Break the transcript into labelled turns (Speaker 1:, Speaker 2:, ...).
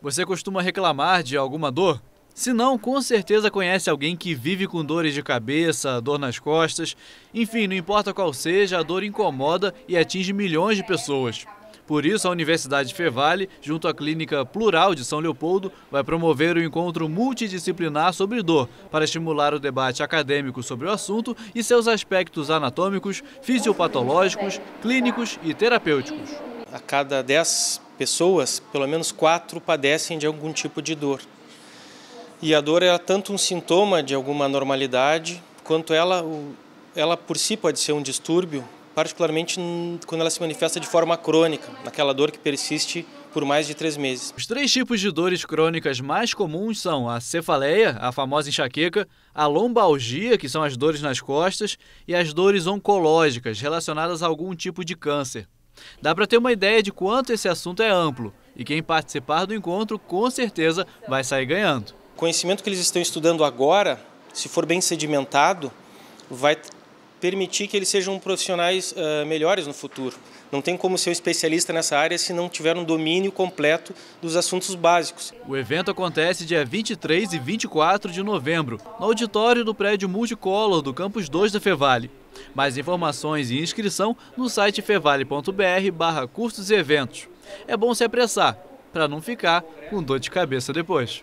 Speaker 1: Você costuma reclamar de alguma dor? Se não, com certeza conhece alguém que vive com dores de cabeça, dor nas costas. Enfim, não importa qual seja, a dor incomoda e atinge milhões de pessoas. Por isso, a Universidade Fevale, junto à Clínica Plural de São Leopoldo, vai promover o um encontro multidisciplinar sobre dor, para estimular o debate acadêmico sobre o assunto e seus aspectos anatômicos, fisiopatológicos,
Speaker 2: clínicos e terapêuticos. A cada 10 pessoas, pelo menos quatro padecem de algum tipo de dor. E a dor é tanto um sintoma de alguma normalidade, quanto ela, ela por si pode ser um distúrbio, particularmente quando ela se manifesta de forma crônica, naquela dor que persiste por mais de três meses. Os três
Speaker 1: tipos de dores crônicas mais comuns são a cefaleia, a famosa enxaqueca, a lombalgia, que são as dores nas costas, e as dores oncológicas relacionadas a algum tipo de câncer. Dá para ter uma ideia de quanto esse assunto é amplo e quem participar do encontro
Speaker 2: com certeza vai sair ganhando. O conhecimento que eles estão estudando agora, se for bem sedimentado, vai permitir que eles sejam profissionais uh, melhores no futuro. Não tem como ser um especialista nessa área se não tiver um domínio completo dos assuntos básicos.
Speaker 1: O evento acontece dia 23 e 24 de novembro,
Speaker 2: no auditório do
Speaker 1: prédio Multicolor do Campus 2 da Fevale. Mais informações e inscrição no site fevale.br barra cursos e eventos. É bom se apressar, para não ficar com dor de cabeça depois.